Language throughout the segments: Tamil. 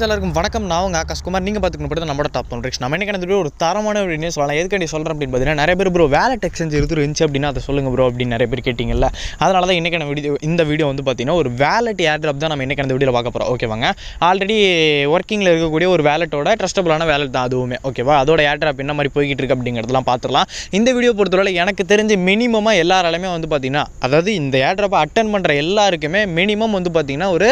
வியூவர்ஸ் எல்லாருக்கும் வணக்கம் நான் உங்கள் ஆகாஷ் குமார் நீங்கள் பார்த்துக்கணும் படுத்த நம்மளோட டாப் ரிக்ஸ் நம்ம எனக்கு எனக்கு ஒரு தரமான ஒரு நியூஸ் சொல்லலாம் எதுக்காண்டி சொல்கிறேன் அப்படின்னு பார்த்தீங்கன்னா நிறைய பேர் ப்ரோ வேலட் எக்ஸ்சேஞ்ச் இருந்து இருந்துச்சு அப்படின்னா அதை சொல்லுங்கள் ப்ரோ அப்படின்னு நிறைய பேர் கேட்டிங்கல்ல அதனால தான் இன்றைக்கான வீடியோ இந்த வீடியோ வந்து பார்த்தீங்கன்னா ஒரு வேலட் ஏர் ட்ராப் தான் நம்ம இன்றைக்கான அந்த வீடியோ பார்க்க போகிறோம் ஓகேவாங்க ஆல்ரெடி ஒர்க்கிங்கில் இருக்கக்கூடிய ஒரு வேலட்டோட ட்ரஸ்டபுளான வேலட் தான் அதுவுமே ஓகேவா அதோட ஏர் ட்ராப் என்ன மாதிரி போய்கிட்டு இருக்கு அப்படிங்கிறதெல்லாம் பார்த்துடலாம் இந்த வீடியோ பொறுத்தவரை எனக்கு தெரிஞ்சு மினிமமாக எல்லாராலுமே வந்து பார்த்தீங்கன்னா அதாவது இந்த ஏர் ட்ராப்பை அட்டன் பண்ணுற எல்லாருக்குமே மினிமம் வந்து பார்த்தீங்கன்னா ஒரு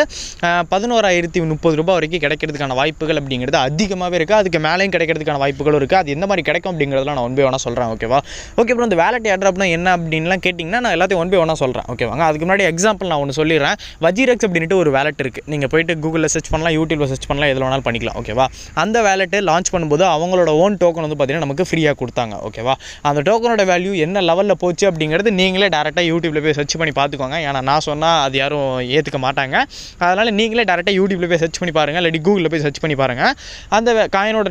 பதினோராயிரத்தி முப்பது ரூபாய் வரைக்கும் கிடைக்கும் கிடைக்கிறதுக்கான வாய்ப்புகள் அப்படிங்கிறது அதிகமாகவே இருக்குது அதுக்கு மேலேயும் கிடைக்கிறதுக்கான வாய்ப்புகளும் இருக்குது அது எந்த மாதிரி கிடைக்கும் அப்படிங்கிறதுலாம் நான் ஒன் ஒன்றா சொல்கிறேன் ஓகேவா ஓகே அப்புறம் இந்த வேலட் ஏட்ராப்னா என்ன அப்படின்லாம் கேட்டிங்கன்னா நான் எல்லாத்தையும் ஒன்பே ஒன்றா சொல்கிறேன் ஓகேவாங்க அதுக்கு முன்னாடி எக்ஸாம்பிள் நான் ஒன்று சொல்லிடுறேன் வஜீரக்ஸ் அப்படின்ட்டு ஒரு வேலட் இருக்குது நீங்கள் போயிட்டு கூகுளில் சர்ச் பண்ணலாம் யூடியூப்பில் சர்ச் பண்ணலாம் எதில் வேணாலும் பண்ணிக்கலாம் ஓகேவா அந்த வேலட்டு லான்ச் பண்ணும்போது அவங்களோட ஓன் டோக்கன் வந்து பார்த்திங்கன்னா நமக்கு ஃப்ரீயாக கொடுத்தாங்க ஓகேவா அந்த டோக்கனோட வேல்யூ என்ன லெவலில் போச்சு அப்படிங்கிறது நீங்களே டேரெக்டாக யூடியூப்பில் போய் சர்ச் பண்ணி பார்த்துக்கோங்க ஏன்னா நான் சொன்னால் அது யாரும் ஏற்றுக்க மாட்டாங்க அதனால் நீங்களே டேரெக்டாக யூடியூப்பில் போய் சர்ச் பண்ணி பாருங்கள் இல்லாட்டி கூகுளில் போய் சர்ச் பண்ணி பாருங்கள் அந்த காயினோட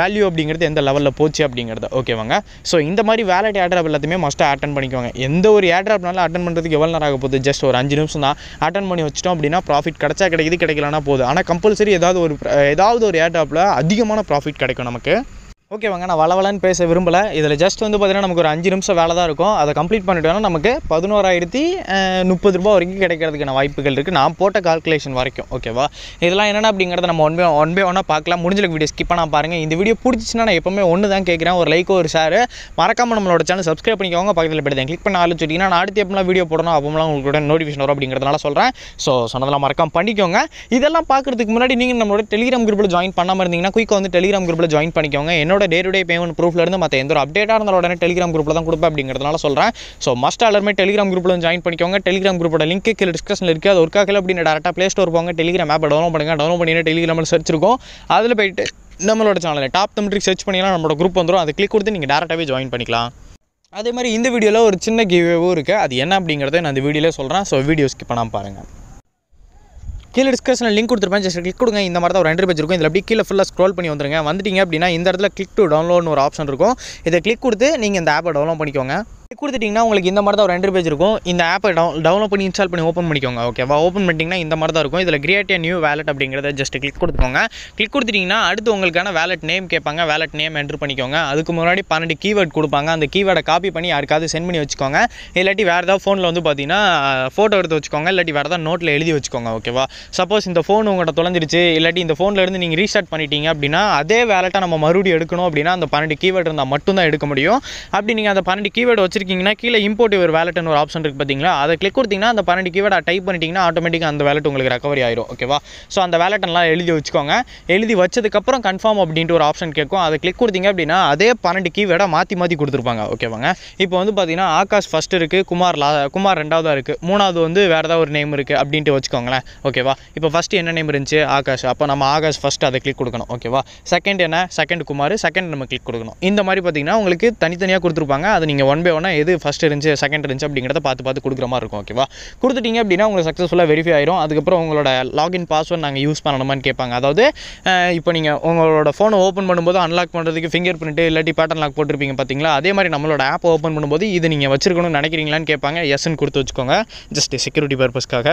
வேல்யூ அப்படிங்கிறது எந்த லெவலில் போச்சு அப்படிங்கிறத ஓகேவாங்க ஸோ இந்த மாதிரி வேலட் ஏட்ராப் எல்லாத்தையுமே மஸ்ட்டாக அட்டன் பண்ணிக்கோங்க எந்த ஒரு ஏட்ராப்னாலும் அட்டன் பண்ணுறதுக்கு எவ்வளோ நேரம் ஆக போகுது ஜஸ்ட் ஒரு அஞ்சு நிமிஷம் தான் அட்டன் பண்ணி வச்சிட்டோம் அப்படின்னா ப்ராஃபிட் கிடச்சா கிடைக்குது கிடைக்கலனா போகுது ஆனால் கம்பல்சரி ஏதாவது ஒரு ஏதாவது ஒரு ஏட்ராப்பில் அதிகமான ப்ராஃபிட் கிடைக்கும் நமக்கு ஓகேவாங்க நான் வளவலன்னு பேச விரும்பலை இதில் ஜஸ்ட் வந்து பார்த்திங்கன்னா நமக்கு ஒரு அஞ்சு நிமிஷம் வேலை தான் இருக்கும் அதை கம்ப்ளீட் பண்ணிட்டோம்னா நமக்கு பதினோராயிரத்தி முப்பது ரூபா வரைக்கும் கிடைக்கிறதுக்கான வாய்ப்புகள் இருக்குது நான் போட்ட கால்குலேஷன் வரைக்கும் ஓகேவா இதெல்லாம் என்னென்ன அப்படிங்கிறத நம்ம ஒன் பை ஒன் பை ஒன்னாக பார்க்கலாம் முடிஞ்சலுக்கு வீடியோ ஸ்கிப் பண்ணால் பாருங்கள் இந்த வீடியோ பிடிச்சிச்சின்னா நான் எப்போவுமே ஒன்று தான் கேட்குறேன் ஒரு லைக்கோ ஒரு ஷேர் மறக்காமல் நம்மளோட சேனல் சப்ஸ்கிரைப் பண்ணிக்கோங்க பக்கத்தில் போய்ட்டு கிளிக் பண்ண ஆலோசிட்டிங்கன்னா நான் அடுத்து எப்படிலாம் வீடியோ போடணும் அப்போலாம் உங்களோட நோட்டிஃபிகேஷன் வரும் அப்படிங்கிறதுனால சொல்கிறேன் ஸோ சொன்னதெல்லாம் மறக்காம பண்ணிக்கோங்க இதெல்லாம் பார்க்குறதுக்கு முன்னாடி நீங்கள் நம்மளோட டெலிகிராம் குரூப்பில் ஜாயின் பண்ணாமல் இருந்தீங்கன்னா குயிக்காக வந்து டெலிகிராம் குரூப்பில் ஜாயின் பண்ணிக்கோங்க என்னோட என்னோட டே டு டே பேமெண்ட் ப்ரூஃப்லேருந்து மற்ற எந்த ஒரு அப்டேட்டாக இருந்தாலும் உடனே டெலிகிராம் குரூப்பில் தான் கொடுப்பேன் அப்படிங்கிறதுனால சொல்கிறேன் ஸோ மஸ்ட் எல்லாருமே டெலிகிராம் குரூப்பில் ஜாயின் பண்ணிக்கோங்க டெலிகிராம் குரூப்போட லிங்க் கீழே டிஸ்கஷன் இருக்குது அது ஒர்க்காக அப்படின்னு டேரக்டாக ப்ளே ஸ்டோர் போங்க டெலிகிராம் ஆப் டவுன்லோட் பண்ணுங்க டவுன்லோட் பண்ணி டெலிகிராமில் சர்ச் இருக்கும் அதில் போயிட்டு நம்மளோட சேனலில் டாப் தம்ட்ரிக் சர்ச் பண்ணிங்கன்னா நம்மளோட குரூப் வந்துடும் அதை கிளிக் கொடுத்து நீங்கள் டேரக்டாகவே ஜாயின் பண்ணிக்கலாம் அதே மாதிரி இந்த வீடியோவில் ஒரு சின்ன கிவ்வேவும் இருக்குது அது என்ன அப்படிங்கிறத நான் அந்த வீடியோவில் சொல்கிறேன் ஸோ வீடியோ ஸ்கிப் பண்ணாமல் பாருங்கள் கீழே டிஸ்கிரிப்ஷனில் லிங்க் கொடுத்துருப்பேன் ஜஸ்ட் கிளிக் கொடுங்க இந்த மாதிரி தான் ஒரு என்ட்ரி பேஜ் இருக்கும் இதில் அப்படி கீழே ஃபுல்லாக ஸ்க்ரோல் பண்ணி வந்துருங்க வந்துட்டீங்க அப்படின்னா இந்த இடத்துல கிளிக் டு டவுன்லோட்னு ஒரு ஆப்ஷன் இருக்கும் இதை கிளிக் கொடுத்து நீங்கள் இந்த ஆப்பை டவுன்லோட் பண்ணிக்கோங்க கொடுத்துட்டிங்கன்னா உங்களுக்கு இந்த மாதிரி தான் ஒரு ரெண்டு பேஜ் இருக்கும் இந்த ஆப்பை டவுன்லோட் பண்ணி இன்ஸ்டால் பண்ணி ஓப்பன் பண்ணிக்கோங்க ஓகேவா ஓப்பன் பண்ணிட்டிங்கன்னா இந்த மாதிரி தான் இருக்கும் இதில் கிரியேட் நியூ வேலட் அப்படிங்கிறத ஜஸ்ட் கிளிக் கொடுத்துக்கோங்க கிளிக் கொடுத்துட்டிங்கன்னா அடுத்து உங்களுக்கான வேலட் நேம் கேட்பாங்க வேலட் நேம் என்ட்ரு பண்ணிக்கோங்க அதுக்கு முன்னாடி பன்னெண்டு கீவேர்ட் கொடுப்பாங்க அந்த கீவேர்டை காப்பி பண்ணி யாருக்காவது சென்ட் பண்ணி வச்சுக்கோங்க இல்லாட்டி வேறு ஏதாவது ஃபோனில் வந்து பார்த்தீங்கன்னா ஃபோட்டோ எடுத்து வச்சுக்கோங்க இல்லாட்டி வேறு ஏதாவது நோட்டில் எழுதி வச்சுக்கோங்க ஓகேவா சப்போஸ் இந்த ஃபோன் உங்கள்கிட்ட தொலைஞ்சிருச்சு இல்லாட்டி இந்த ஃபோனில் இருந்து நீங்கள் ரீசார்ட் பண்ணிட்டீங்க அப்படின்னா அதே வேலட்டை நம்ம மறுபடியும் எடுக்கணும் அப்படின்னா அந்த பன்னெண்டு கீவேர்டு இருந்தால் மட்டும் தான் எடுக்க முடியும் அப்படி நீங்கள் அந்த பன்னெண்டு கீவேர்டு வச்சு வச்சிருக்கீங்கன்னா கீழே இம்போர்ட் யுவர் வேலட்னு ஒரு ஆப்ஷன் இருக்குது பார்த்தீங்களா அதை கிளிக் கொடுத்தீங்கன்னா அந்த பன்னெண்டு கீவேர்டை டைப் பண்ணிட்டீங்கன்னா ஆட்டோமேட்டிக்காக அந்த வேலட் உங்களுக்கு ரெக்கவரி ஆயிரும் ஓகேவா ஸோ அந்த வேலட்டெல்லாம் எழுதி வச்சுக்கோங்க எழுதி வச்சதுக்கப்புறம் கன்ஃபார்ம் அப்படின்ட்டு ஒரு ஆப்ஷன் கேட்கும் அதை கிளிக் கொடுத்தீங்க அப்படின்னா அதே பன்னெண்டு கீவேர்டை மாற்றி மாற்றி கொடுத்துருப்பாங்க ஓகேவாங்க இப்போ வந்து பார்த்தீங்கன்னா ஆகாஷ் ஃபஸ்ட் இருக்குது குமார் லா குமார் ரெண்டாவதாக இருக்குது மூணாவது வந்து வேறு ஏதாவது ஒரு நேம் இருக்குது அப்படின்ட்டு வச்சுக்கோங்களேன் ஓகேவா இப்போ ஃபஸ்ட்டு என்ன நேம் இருந்துச்சு ஆகாஷ் அப்போ நம்ம ஆகாஷ் ஃபஸ்ட் அதை கிளிக் கொடுக்கணும் ஓகேவா செகண்ட் என்ன செகண்ட் குமார் செகண்ட் நம்ம கிளிக் கொடுக்கணும் இந்த மாதிரி பார்த்தீங்கன்னா உங்களுக்கு தனித்தனியாக கொடுத்துருப்பாங்க அதை நீங்கள் ஒன் பை ஒன்னாக பண்ணால் எது ஃபஸ்ட் இருந்துச்சு செகண்ட் இருந்துச்சு அப்படிங்கிறத பார்த்து பார்த்து கொடுக்குற மாதிரி இருக்கும் ஓகேவா கொடுத்துட்டீங்க அப்படின்னா உங்களுக்கு சக்ஸஸ்ஃபுல்லாக வெரிஃபை ஆயிரும் அதுக்கப்புறம் உங்களோட லாகின் பாஸ்வேர்ட் நாங்கள் யூஸ் பண்ணணுமான்னு கேட்பாங்க அதாவது இப்போ நீங்கள் உங்களோட ஃபோனை ஓப்பன் பண்ணும்போது அன்லாக் பண்ணுறதுக்கு ஃபிங்கர் பிரிண்ட்டு இல்லாட்டி பேட்டர்ன் லாக் போட்டிருப்பீங்க பார்த்தீங்களா அதே மாதிரி நம்மளோட ஆப் ஓப்பன் பண்ணும்போது இது நீங்கள் வச்சிருக்கணும்னு நினைக்கிறீங்களான்னு கேட்பாங்க எஸ்ன்னு கொடுத்து வச்சுக்கோங்க ஜஸ்ட் செக்யூரிட்டி பர்பஸ்க்காக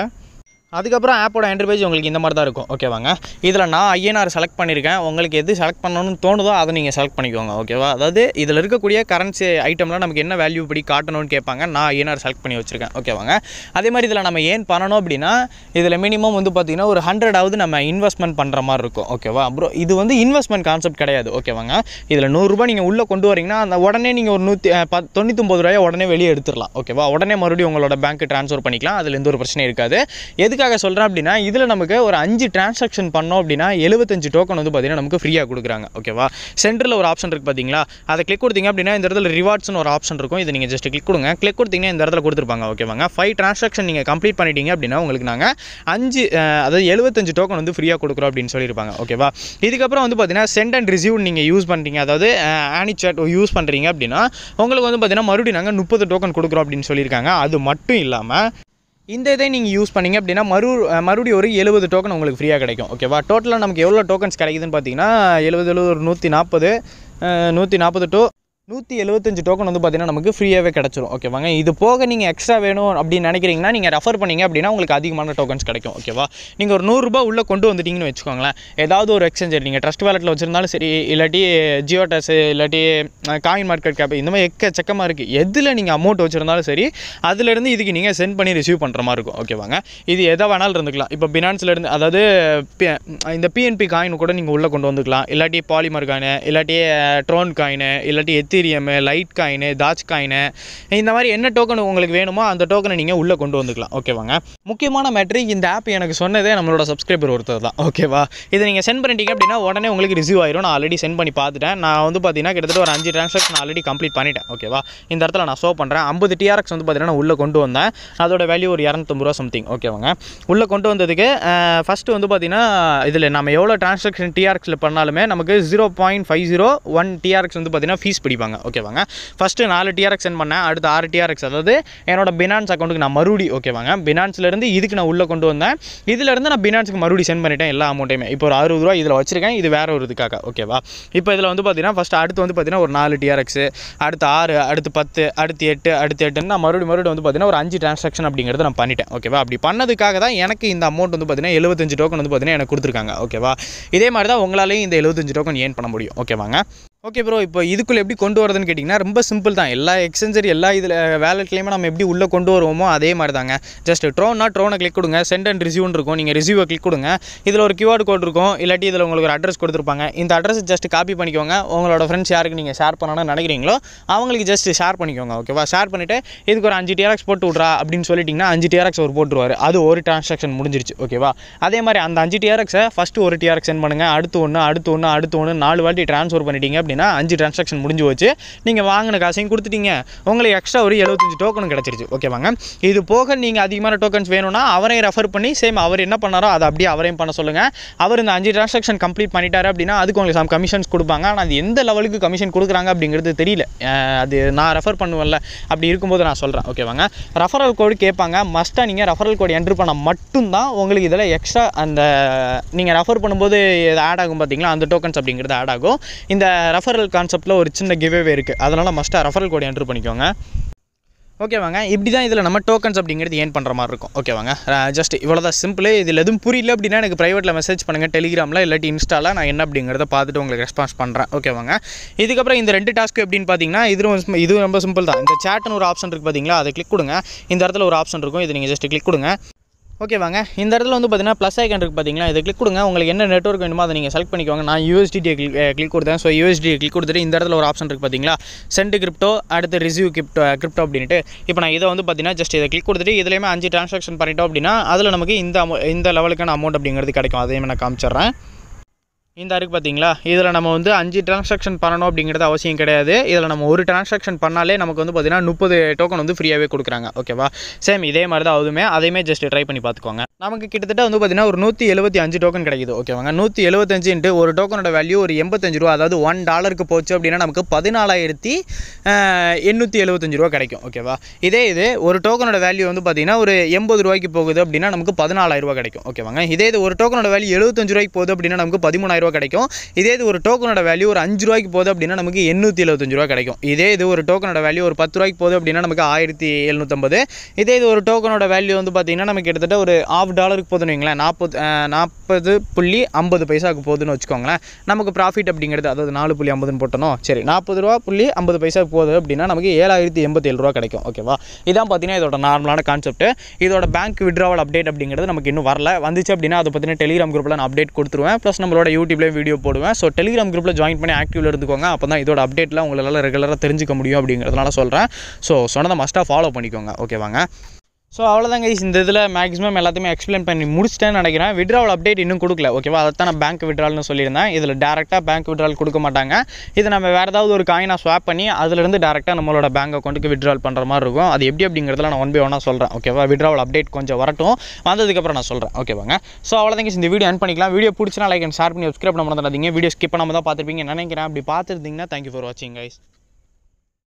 அதுக்கப்புறம் ஆப்போட என்ட்ரி பேஜ் உங்களுக்கு இந்த மாதிரி தான் இருக்கும் ஓகேவாங்க இதில் நான் ஐஎன்ஆர் செலக்ட் பண்ணியிருக்கேன் உங்களுக்கு எது செலக்ட் பண்ணணும்னு தோணுதோ அதை நீங்கள் செலக்ட் பண்ணிக்கோங்க ஓகேவா அதாவது இதில் இருக்கக்கூடிய கரன்சி ஐட்டம்லாம் நமக்கு என்ன வேல்யூ இப்படி காட்டணும்னு கேட்பாங்க நான் ஐஎன்ஆர் செலக்ட் பண்ணி வச்சுருக்கேன் ஓகேவாங்க அதே மாதிரி இதில் நம்ம ஏன் பண்ணணும் அப்படின்னா இதில் மினிமம் வந்து பார்த்திங்கன்னா ஒரு ஹண்ட்ரடாவது நம்ம இன்வெஸ்ட்மெண்ட் பண்ணுற மாதிரி இருக்கும் ஓகேவா அப்புறம் இது வந்து இன்வெஸ்ட்மெண்ட் கான்செப்ட் கிடையாது ஓகேவாங்க இதில் நூறுரூபா நீங்கள் உள்ளே கொண்டு வரீங்கன்னா அந்த உடனே நீங்கள் ஒரு நூற்றி தொண்ணூற்றி தொண்ணூற்றொம்பது ரூபாயை உடனே வெளியே எடுத்துடலாம் ஓகேவா உடனே மறுபடியும் உங்களோட பேங்க்கு ட்ரான்ஸ்ஃபர் பண்ணிக்கலாம் அதில் எந்த ஒரு பிரச்சனையும் இருக்காது எதுக்கு எதுக்காக சொல்கிறேன் அப்படின்னா இதில் நமக்கு ஒரு அஞ்சு டிரான்சாக்ஷன் பண்ணோம் அப்படின்னா எழுபத்தஞ்சு டோக்கன் வந்து பார்த்திங்கன்னா நமக்கு ஃப்ரீயாக கொடுக்குறாங்க ஓகேவா சென்டரில் ஒரு ஆப்ஷன் இருக்குது பார்த்தீங்களா அதை கிளிக் கொடுத்தீங்க அப்படின்னா இந்த இடத்துல ரிவார்ட்ஸ்னு ஒரு ஆப்ஷன் இருக்கும் இது நீங்கள் ஜஸ்ட் கிளிக் கொடுங்க கிளிக் கொடுத்தீங்கன்னா இந்த இடத்துல கொடுத்துருப்பாங்க ஓகேவாங்க ஃபைவ் டிரான்சாக்ஷன் நீங்கள் கம்ப்ளீட் பண்ணிட்டீங்க அப்படின்னா உங்களுக்கு நாங்கள் அஞ்சு அதாவது எழுபத்தஞ்சு டோக்கன் வந்து ஃப்ரீயாக கொடுக்குறோம் அப்படின்னு சொல்லியிருப்பாங்க ஓகேவா இதுக்கப்புறம் வந்து பார்த்தீங்கன்னா சென்ட் அண்ட் ரிசீவ் நீங்கள் யூஸ் பண்ணுறீங்க அதாவது ஆனி சாட் யூஸ் பண்ணுறீங்க அப்படின்னா உங்களுக்கு வந்து பார்த்தீங்கன்னா மறுபடியும் நாங்கள் முப்பது டோக்கன் கொடுக்குறோம் அப்படின்னு சொல்லியிருக்காங்க அது மட்டும் இல்லாமல் இந்த இதை நீங்கள் யூஸ் பண்ணிங்க அப்படின்னா மறு மறுபடியும் ஒரு எழுபது டோக்கன் உங்களுக்கு ஃப்ரீயாக கிடைக்கும் ஓகேவா டோட்டலாக நமக்கு எவ்வளோ டோக்கன்ஸ் கிடைக்குதுன்னு பார்த்தீங்கன்னா எழுபது எழுபது ஒரு நூற்றி நாற்பது நூற்றி நாற்பது டூ நூற்றி எழுபத்தஞ்சு டோக்கன் வந்து பார்த்திங்கன்னா நமக்கு ஃப்ரீயாகவே கிடச்சிரும் ஓகேவாங்க இது போக நீங்கள் எக்ஸ்ட்ரா வேணும் அப்படின்னு நினைக்கிறீங்கன்னா நீங்கள் ரெஃபர் பண்ணிங்க அப்படின்னா உங்களுக்கு அதிகமான டோக்கன்ஸ் கிடைக்கும் ஓகேவா நீங்கள் ஒரு நூறுரூபா உள்ளே கொண்டு வந்துட்டிங்கன்னு வச்சுக்கோங்களேன் ஏதாவது ஒரு எக்ஸ்சேஞ்சர் நீங்கள் ட்ரஸ்ட் வேலெட்டில் வச்சுருந்தாலும் சரி இல்லாட்டி ஜியோ டஸ் இல்லாட்டி காயின் மார்க்கெட் கேப் இந்த மாதிரி எக்கச்சக்கமாக இருக்குது எதில் நீங்கள் அமௌண்ட் வச்சுருந்தாலும் சரி அதுலேருந்து இதுக்கு நீங்கள் சென்ட் பண்ணி ரிசீவ் பண்ணுற மாதிரி இருக்கும் ஓகேவாங்க இது எதை வேணாலும் இருந்துக்கலாம் இப்போ பினான்ஸ்லேருந்து அதாவது இந்த பிஎன்பி காயின் கூட நீங்கள் உள்ளே கொண்டு வந்துக்கலாம் இல்லாட்டி பாலிமர் காயின் இல்லாட்டி ட்ரோன் காயின் இல்லாட்டி எத்தி இத்தீரியமு லைட் காயினு தாஜ் காயினு இந்த மாதிரி என்ன டோக்கன் உங்களுக்கு வேணுமோ அந்த டோக்கனை நீங்கள் உள்ளே கொண்டு வந்துக்கலாம் ஓகேவாங்க முக்கியமான மேட்ரி இந்த ஆப் எனக்கு சொன்னதே நம்மளோட சப்ஸ்கிரைபர் ஒருத்தர் தான் ஓகேவா இதை நீங்கள் சென்ட் பண்ணிட்டீங்க அப்படின்னா உடனே உங்களுக்கு ரிசீவ் ஆயிரும் நான் ஆல்ரெடி சென்ட் பண்ணி பார்த்துட்டேன் நான் வந்து பார்த்தீங்கன்னா கிட்டத்தட்ட ஒரு அஞ்சு ட்ரான்சாக்ஷன் ஆல்ரெடி கம்ப்ளீட் பண்ணிட்டேன் ஓகேவா இந்த இடத்துல நான் ஷோ பண்ணுறேன் ஐம்பது டிஆர்எக்ஸ் வந்து பார்த்தீங்கன்னா உள்ளே கொண்டு வந்தேன் அதோட வேல்யூ ஒரு இரநூத்தம்பது ரூபா சம்திங் ஓகேவாங்க உள்ளே கொண்டு வந்ததுக்கு ஃபஸ்ட்டு வந்து பார்த்தீங்கன்னா இதில் நம்ம எவ்வளோ ட்ரான்ஸாக்ஷன் டிஆர்எக்ஸில் பண்ணாலுமே நமக்கு zero point five zero one TRX வந்து பார்த்தீங்கன்னா ஃபீஸ் பிடிப்பாங்க பண்ணியிருப்பாங்க ஓகேவாங்க ஃபஸ்ட்டு நாலு டிஆர்எக்ஸ் சென்ட் பண்ணேன் அடுத்து ஆறு டிஆர்எக்ஸ் அதாவது என்னோட பினான்ஸ் அக்கௌண்ட்டுக்கு நான் மறுபடி ஓகேவாங்க பினான்ஸ்லேருந்து இதுக்கு நான் உள்ளே கொண்டு வந்தேன் இதிலேருந்து நான் பினான்ஸுக்கு மறுபடி சென்ட் பண்ணிட்டேன் எல்லா அமௌண்ட்டையுமே இப்போ ஒரு அறுபது ரூபா இதில் வச்சிருக்கேன் இது வேறு ஒரு இதுக்காக ஓகேவா இப்போ இதில் வந்து பார்த்தீங்கன்னா ஃபஸ்ட்டு அடுத்து வந்து பார்த்தீங்கன்னா ஒரு நாலு டிஆர்எக்ஸ் அடுத்து ஆறு அடுத்து பத்து அடுத்து எட்டு அடுத்து எட்டுன்னு நான் மறுபடியும் மறுபடியும் வந்து பார்த்தீங்கன்னா ஒரு அஞ்சு டிரான்சாக்ஷன் அப்படிங்கிறது நான் பண்ணிட்டேன் ஓகேவா அப்படி பண்ணதுக்காக தான் எனக்கு இந்த அமௌண்ட் வந்து பார்த்தீங்கன்னா எழுபத்தஞ்சு டோக்கன் வந்து பார்த்தீங்கன்னா எனக்கு கொடுத்துருக்காங்க ஓகேவா இதே மாதிரி தான் உங்களாலேயும் இந்த எழுபத்தஞ்சு டோக்கன் ஏன் பண்ண முடியும் ஓகேவாங்க ஓகே ப்ரோ இப்போ இதுக்குள்ளே எப்படி கொண்டு வரதுன்னு கேட்டிங்கன்னா ரொம்ப சிம்பிள் தான் எல்லா எக்ஸ்செஞ்சர் எல்லா இதில் வேலட்லேயுமே நம்ம எப்படி உள்ளே கொண்டு வருவோமோ அதே மாதிரி தாங்க ஜஸ்ட் ட்ரோன்னா ட்ரோனை கிளிக் கொடுங்க சென்ட் அண்ட் ரிசீவ்னு இருக்கும் நீங்கள் ரிசீவை கிளிக் கொடுங்க இதில் ஒரு கியூஆர் கோட் இருக்கும் இல்லாட்டி இதில் உங்களுக்கு ஒரு அட்ரஸ் கொடுத்துருப்பாங்க இந்த அட்ரஸ் ஜஸ்ட் காப்பி பண்ணிக்கோங்க உங்களோட ஃப்ரெண்ட்ஸ் யாருக்கு நீங்கள் ஷேர் பண்ணணும்னு நினைக்கிறீங்களோ அவங்களுக்கு ஜஸ்ட் ஷேர் பண்ணிக்கோங்க ஓகேவா ஷேர் பண்ணிவிட்டு இதுக்கு ஒரு அஞ்சு டிஆர்எக்ஸ் போட்டு விட்றா அப்படின்னு சொல்லிட்டிங்கன்னா அஞ்சு டிஆர்எக்ஸ் ஒரு போட்டுருவார் அது ஒரு டிரான்சாக்ஷன் முடிஞ்சிருச்சு ஓகேவா அதே மாதிரி அந்த அஞ்சு டிஆர்எக்ஸை ஃபஸ்ட்டு ஒரு டிஆர்எக்ஸ் சென்ட் பண்ணுங்கள் அடுத்து ஒன்று அடுத்து ஒன்று அடுத்து ஒன்று நாலு வாட்டி ட்ரான்ஸ்ஃபர் பண்ணிட்டீங்க அப்படி அப்படின்னா அஞ்சு டிரான்சாக்ஷன் முடிஞ்சு போச்சு நீங்கள் வாங்கின காசையும் கொடுத்துட்டீங்க உங்களுக்கு எக்ஸ்ட்ரா ஒரு எழுபத்தஞ்சு டோக்கன் கிடச்சிருச்சு ஓகேவாங்க இது போக நீங்கள் அதிகமான டோக்கன்ஸ் வேணும்னா அவரையும் ரெஃபர் பண்ணி சேம் அவர் என்ன பண்ணாரோ அதை அப்படியே அவரையும் பண்ண சொல்லுங்கள் அவர் இந்த அஞ்சு டிரான்சாக்ஷன் கம்ப்ளீட் பண்ணிட்டாரு அப்படின்னா அதுக்கு உங்களுக்கு சம் கமிஷன்ஸ் கொடுப்பாங்க ஆனால் அது எந்த லெவலுக்கு கமிஷன் கொடுக்குறாங்க அப்படிங்கிறது தெரியல அது நான் ரெஃபர் பண்ணுவேன்ல அப்படி இருக்கும்போது நான் சொல்கிறேன் ஓகேவாங்க ரெஃபரல் கோடு கேட்பாங்க மஸ்ட்டாக நீங்கள் ரெஃபரல் கோடு என்ட்ரு பண்ணால் மட்டும்தான் உங்களுக்கு இதில் எக்ஸ்ட்ரா அந்த நீங்கள் ரெஃபர் பண்ணும்போது ஆட் ஆகும் பார்த்தீங்களா அந்த டோக்கன்ஸ் அப்படிங்கிறது ஆட் ஆகும் இந்த ரெஃபர் ரெஃபரல் கான்செப்ட்டில் ஒரு சின்ன கிவ்வே இருக்குது அதனால் மஸ்ட்டாக ரெஃபரல் கோடு என்ட்ரு பண்ணிக்கோங்க ஓகேவாங்க இப்படி தான் இதில் நம்ம டோக்கன்ஸ் அப்படிங்கிறது ஏன் பண்ணுற மாதிரி இருக்கும் ஓகேவாங்க ஜஸ்ட் இவ்வளோ தான் சிம்பிள் இதில் எதுவும் புரியல அப்படின்னா எனக்கு ப்ரைவேட்டில் மெசேஜ் பண்ணுங்கள் டெலிகிராமில் இல்லாட்டி இன்ஸ்டாவில் நான் என்ன அப்படிங்கிறத பார்த்துட்டு உங்களுக்கு ரெஸ்பான்ஸ் பண்ணுறேன் ஓகேவாங்க இதுக்கப்புறம் இந்த ரெண்டு டாஸ்க்கு எப்படின்னு பார்த்தீங்கன்னா இதுவும் இதுவும் ரொம்ப சிம்பிள் தான் இந்த சேட்னு ஒரு ஆப்ஷன் இருக்குது பார்த்தீங்களா அதை கிளிக் கொடுங்க இந்த இடத்துல ஒரு ஆப்ஷன் இருக்கும் இது நீங்கள் ஜஸ்ட் கிளிக் கொடுங்க ஓகேவாங்க இந்த இடத்துல வந்து பார்த்தீங்கன்னா ப்ளஸ் ஐக்கன் இருக்குது பார்த்தீங்களா இதை கிளிக் கொடுங்க உங்களுக்கு என்ன நெட்ஒர்க் வேணுமோ அதை நீங்கள் செலக்ட் பண்ணிக்கோங்க நான் யூஎஸ்டிடி கிளிக் கிளிக் கொடுத்தேன் ஸோ யூஎஸ்டியை கிளிக் கொடுத்துட்டு இந்த இடத்துல ஒரு ஆப்ஷன் இருக்குது பார்த்தீங்களா சென்ட் கிரிப்டோ அடுத்து ரிசீவ் கிரிப்டோ கிரிப்டோ அப்படின்ட்டு இப்போ நான் இதை வந்து பார்த்திங்கன்னா ஜஸ்ட் இதை கிளிக் கொடுத்துட்டு இதுலேயுமே அஞ்சு ட்ரான்ஸாக்ஷன் பண்ணிட்டோம் அப்படின்னா அதில் நமக்கு இந்த இந்த லெவலுக்கான அமௌண்ட் அப்படிங்கிறது கிடைக்கும் அதையும் நான் காமிச்சிட்றேன் இந்த இருக்குது பார்த்தீங்களா இதில் நம்ம வந்து அஞ்சு டிரான்சாக்ஷன் பண்ணணும் அப்படிங்கிறது அவசியம் கிடையாது இதில் நம்ம ஒரு டிரான்சாக்ஷன் பண்ணாலே நமக்கு வந்து பார்த்திங்கன்னா முப்பது டோக்கன் வந்து ஃப்ரீயாகவே கொடுக்குறாங்க ஓகேவா சேம் இதே மாதிரி தான் அதுவுமே அதையுமே ஜஸ்ட் ட்ரை பண்ணி பார்த்துக்கோங்க நமக்கு கிட்டத்தட்ட வந்து பார்த்திங்கன்னா ஒரு நூற்றி எழுபத்தி அஞ்சு டோக்கன் கிடைக்குது ஓகேவாங்க நூற்றி எழுபத்தஞ்சுன்ட்டு ஒரு டோக்கனோட வேல்யூ ஒரு எண்பத்தஞ்சு ரூபா அதாவது ஒன் டாலருக்கு போச்சு அப்படின்னா நமக்கு பதினாலாயிரத்தி எண்ணூற்றி எழுபத்தஞ்சு ரூபா கிடைக்கும் ஓகேவா இதே இது ஒரு டோக்கனோட வேல்யூ வந்து பார்த்திங்கன்னா ஒரு எண்பது ரூபாய்க்கு போகுது அப்படின்னா நமக்கு பதினாலாயிரரூபா கிடைக்கும் ஓகேவாங்க இதே இது ஒரு டோக்கனோட வேல்யூ எழுபத்தஞ்சு ரூபாய்க்கு போகுது அப்படின்னா நமக்கு பதிமூணாயிரம் ரூபா கிடைக்கும் இதே இது ஒரு டோக்கனோட வேல்யூ ஒரு அஞ்சு ரூபாய்க்கு போகுது அப்படின்னா நமக்கு எண்ணூற்றி எழுபத்தஞ்சு ரூபா கிடைக்கும் இதே இது ஒரு டோக்கனோட வேல்யூ ஒரு பத்து ரூபாய்க்கு போகுது அப்படின்னா நமக்கு ஆயிரத்தி எழுநூத்தம்பது இதே இது ஒரு டோக்கனோட வேல்யூ வந்து பார்த்தீங்கன்னா நமக்கு கிட்டத்தட்ட ஒரு ஆஃப் டாலருக்கு போதுன்னு வைங்களேன் நாற்பது நாற்பது புள்ளி ஐம்பது பைசாவுக்கு போகுதுன்னு வச்சுக்கோங்களேன் நமக்கு ப்ராஃபிட் அப்படிங்கிறது அதாவது நாலு புள்ளி ஐம்பதுன்னு போட்டணும் சரி நாற்பது ரூபா புள்ளி ஐம்பது பைசா போகுது அப்படின்னா நமக்கு ஏழாயிரத்தி எண்பத்தேழு ரூபா கிடைக்கும் ஓகேவா இதான் பார்த்தீங்கன்னா இதோட நார்மலான கான்செப்ட் இதோட பேங்க் விட்ராவல் அப்டேட் அப்படிங்கிறது நமக்கு இன்னும் வரல வந்துச்சு அப்படின்னா அதை பார்த்தீங்கன்னா டெலிகிராம் குரூப்பில் நான் அப்டேட் கொடுத்துருவேன் ப்ளஸ் நம்மளோட யூடியூப் யூடியூப்லேயும் வீடியோ போடுவேன் ஸோ டெலிகிராம் குரூப்பில் ஜாயின் பண்ணி ஆக்டிவில் இருந்துக்கோங்க அப்போ தான் இதோட அப்டேட்லாம் உங்களால் ரெகுலராக தெரிஞ்சுக்க முடியும் அப்படிங்கிறதுனால சொல்கிறேன் ஸோ சொன்னதை மஸ்ட்டாக ஃபாலோ பண்ணிக்கோங்க ஓகேவாங்க ஸோ அவ்வளோதாங்க இந்த இதில் மேக்ஸிமம் எல்லாத்தையுமே எக்ஸ்பிளைன் பண்ணி முடிச்சிட்டேன்னு நினைக்கிறேன் விட்ராவல் அப்டேட் இன்னும் கொடுக்கல ஓகேவா அதை தான் நான் பேங்க் விட்ரால்னு சொல்லியிருந்தேன் இதில் டேரெக்டாக பேங்க் விட்ரால் கொடுக்க மாட்டாங்க இது நம்ம வேறு ஏதாவது ஒரு காயினாக ஸ்வாப் பண்ணி அதுலேருந்து டேரெக்டாக நம்மளோட பேங்க் அக்கௌண்ட்டுக்கு விட்ரால் பண்ணுற மாதிரி இருக்கும் அது எப்படி அப்படிங்கிறதுல நான் ஒன் பை ஒன்னாக சொல்கிறேன் ஓகேவா விட்ராவல் அப்டேட் கொஞ்சம் வரட்டும் வந்ததுக்கப்புறம் நான் சொல்கிறேன் ஓகேவாங்க ஸோ அவ்வளோதாங்க இந்த வீடியோ என் பண்ணிக்கலாம் வீடியோ பிடிச்சினா லைக் அண்ட் ஷேர் பண்ணி சப்ஸ்கிரைப் பண்ண மறந்துடாதீங்க வீடியோ ஸ்கிப் பண்ணாமல் தான் பார்த்துருப்பீங்க நினைக்கிறேன் அப்படி பார்த்துருந்தீங்கன்னா தேங்க்யூ ஃபார் வாட்சிங் கைஸ்